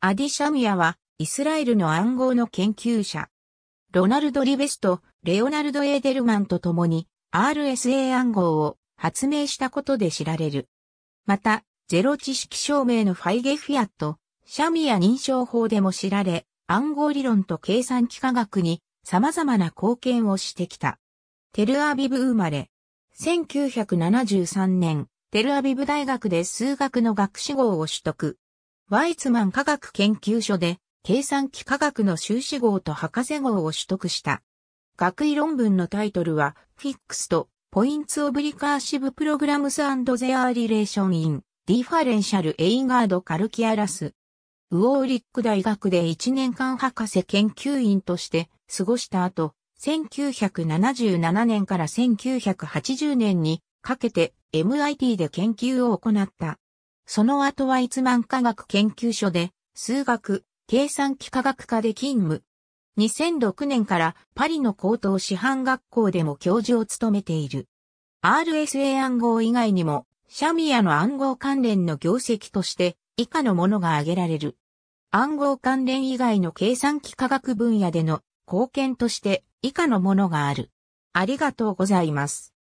アディ・シャミアは、イスラエルの暗号の研究者。ロナルド・リベスト、レオナルド・エーデルマンと共に、RSA 暗号を発明したことで知られる。また、ゼロ知識証明のファイゲフィアット、シャミア認証法でも知られ、暗号理論と計算機科学に様々な貢献をしてきた。テルアビブ生まれ。1973年、テルアビブ大学で数学の学士号を取得。ワイツマン科学研究所で計算機科学の修士号と博士号を取得した。学位論文のタイトルは、フィックスとポインツオブリカーシブプログラムスゼアーリレーションインディファレンシャルエイガードカルキアラス。ウォーリック大学で1年間博士研究員として過ごした後、1977年から1980年にかけて MIT で研究を行った。その後はイツマン科学研究所で、数学、計算機科学科で勤務。2006年からパリの高等師範学校でも教授を務めている。RSA 暗号以外にも、シャミアの暗号関連の業績として以下のものが挙げられる。暗号関連以外の計算機科学分野での貢献として以下のものがある。ありがとうございます。